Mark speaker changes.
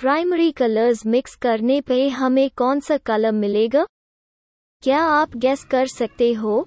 Speaker 1: primary colours mix करने पे हमें कौन सा कलर मिलेगा क्या आप गैस कर सकते हो